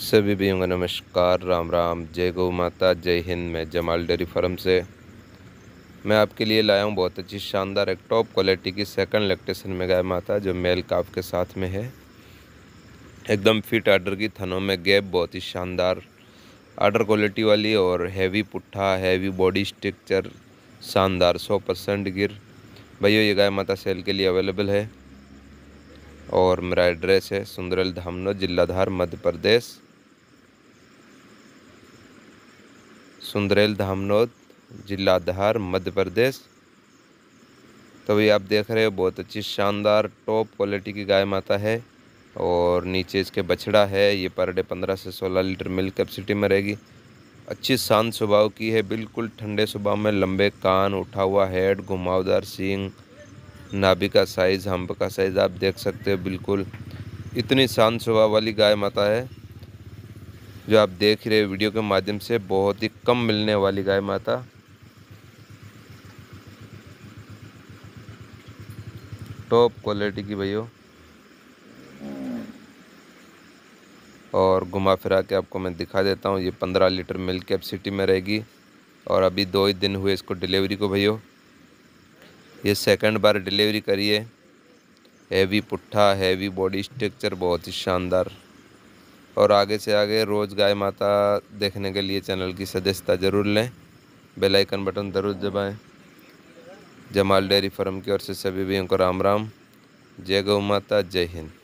सभी भी का नमस्कार राम राम जय गौ माता जय हिंद मैं जमाल डेरी फार्म से मैं आपके लिए लाया हूँ बहुत अच्छी शानदार एक टॉप क्वालिटी की सेकंड लैक्टेशन में गाय माता जो मेल काप के साथ में है एकदम फिट आर्डर की थनों में गैप बहुत ही शानदार आर्डर क्वालिटी वाली और हैवी पुट्ठा हैवी बॉडी स्ट्रक्चर शानदार सौ परसेंट गिर भैया ये गाय माता सेल के लिए अवेलेबल है और मेरा एड्रेस है सुंदरल धामनो जिला धार मध्य प्रदेश सुंदरेल धामनोद जिला धार मध्य प्रदेश तो भी आप देख रहे हो बहुत अच्छी शानदार टॉप क्वालिटी की गाय माता है और नीचे इसके बछड़ा है ये पर डे पंद्रह से सोलह लीटर मिल्क कैपेसिटी में रहेगी अच्छी शांत स्वभाव की है बिल्कुल ठंडे स्वभाव में लंबे कान उठा हुआ हेड घुमावदार सींग नाभि का साइज़ हम्प का साइज़ आप देख सकते हो बिल्कुल इतनी शांत स्वभाव वाली गाय माता है जो आप देख रहे वीडियो के माध्यम से बहुत ही कम मिलने वाली गाय माता टॉप क्वालिटी की भैया और घुमा फिरा के आपको मैं दिखा देता हूँ ये पंद्रह लीटर मिल्क कैपेसिटी में रहेगी और अभी दो ही दिन हुए इसको डिलीवरी को भैया ये सेकंड बार डिलीवरी करिए हैवी पुट्ठा हैवी बॉडी स्ट्रक्चर बहुत ही शानदार और आगे से आगे रोज़ गाय माता देखने के लिए चैनल की सदस्यता ज़रूर लें बेल आइकन बटन ज़रूर दबाएं जमाल डेयरी फार्म की ओर से सभी भाइयों को राम राम जय गौ माता जय हिंद